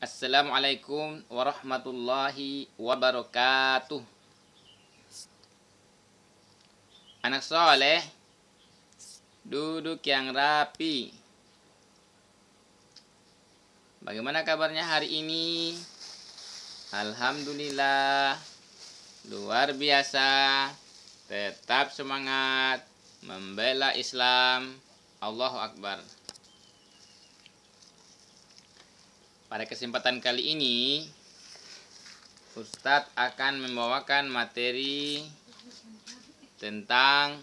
Assalamualaikum warahmatullahi wabarakatuh. Anak soleh, duduk yang rapi. Bagaimana kabarnya hari ini? Alhamdulillah, luar biasa. Tetap semangat membela Islam. Allahu Akbar. Pada kesempatan kali ini Ustadz akan membawakan materi tentang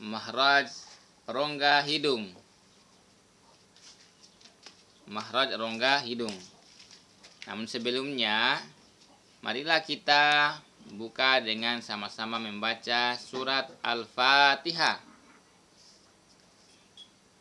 mahraj rongga hidung. Mahraj rongga hidung. Namun sebelumnya, marilah kita buka dengan sama-sama membaca surat Al-Fatihah.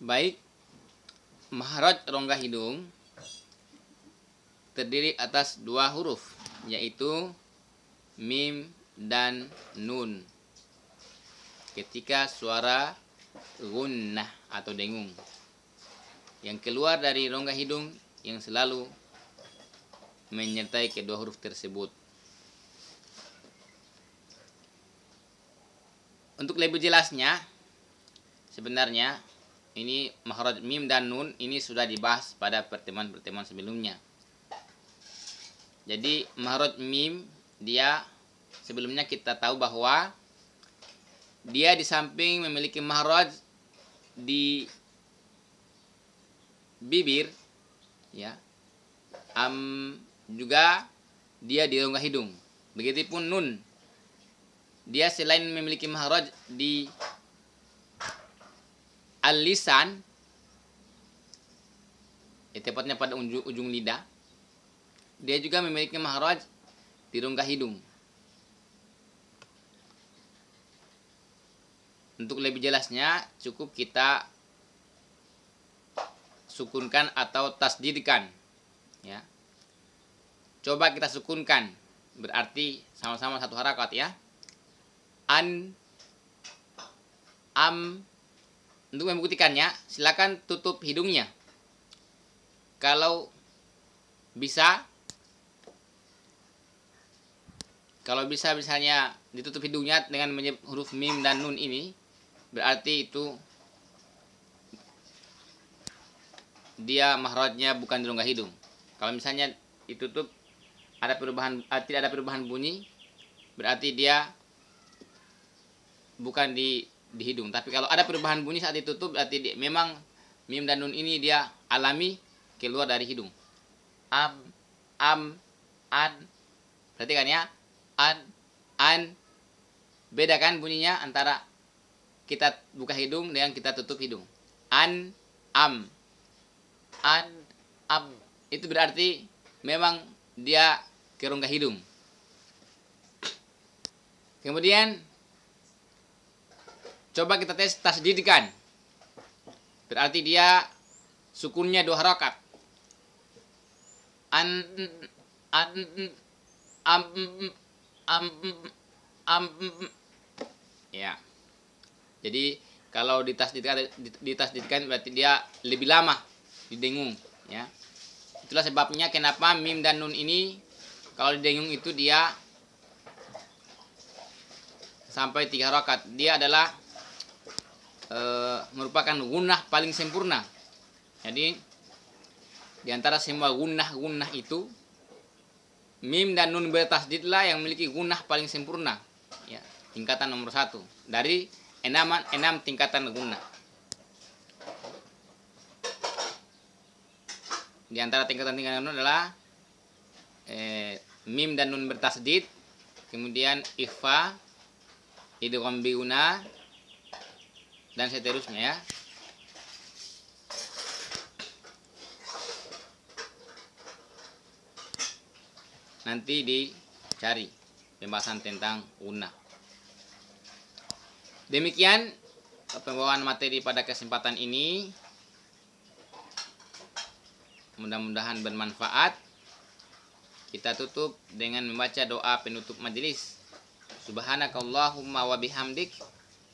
Baik, maharaj rongga hidung terdiri atas dua huruf, yaitu mim dan nun. Ketika suara gunnah atau dengung yang keluar dari rongga hidung yang selalu menyertai kedua huruf tersebut. Untuk lebih jelasnya, sebenarnya ini mahraj mim dan nun ini sudah dibahas pada pertemuan-pertemuan sebelumnya. Jadi mahraj mim dia sebelumnya kita tahu bahwa dia di samping memiliki mahraj di bibir ya. Am juga dia di rongga hidung. Begitupun nun dia selain memiliki mahraj di al-lisan ya, tepatnya pada ujung, ujung lidah dia juga memiliki mahraj di rongga hidung untuk lebih jelasnya cukup kita sukunkan atau tasdidkan ya coba kita sukunkan berarti sama-sama satu harakat ya an am untuk membuktikannya, silakan tutup hidungnya. Kalau bisa, kalau bisa misalnya ditutup hidungnya dengan huruf mim dan nun ini, berarti itu dia mahrajnya bukan di rongga hidung. Kalau misalnya ditutup ada perubahan eh, tidak ada perubahan bunyi, berarti dia bukan di di hidung. Tapi kalau ada perubahan bunyi saat ditutup berarti dia, memang mim dan nun ini dia alami keluar dari hidung. Am, am, an. kan ya. An, an. kan bunyinya antara kita buka hidung dengan kita tutup hidung. An, am. An, am. Itu berarti memang dia kerongga hidung. Kemudian Coba kita tes tasdidkan. Berarti dia sukunnya dua harokat. An an am am am ya. Jadi kalau ditasdidkan ditasdidkan berarti dia lebih lama didengung ya. Itulah sebabnya kenapa mim dan nun ini kalau didengung itu dia sampai tiga harokat. Dia adalah e, merupakan gunah paling sempurna. Jadi di antara semua gunah-gunah itu mim dan nun bertasdidlah yang memiliki gunah paling sempurna. Ya, tingkatan nomor satu dari enam enam tingkatan gunah. Di antara tingkatan-tingkatan adalah e, mim dan nun bertasdid, kemudian ifa idgham biuna, dan seterusnya ya nanti dicari pembahasan tentang una demikian pembawaan materi pada kesempatan ini mudah-mudahan bermanfaat kita tutup dengan membaca doa penutup majelis subhanakallahumma wa bihamdik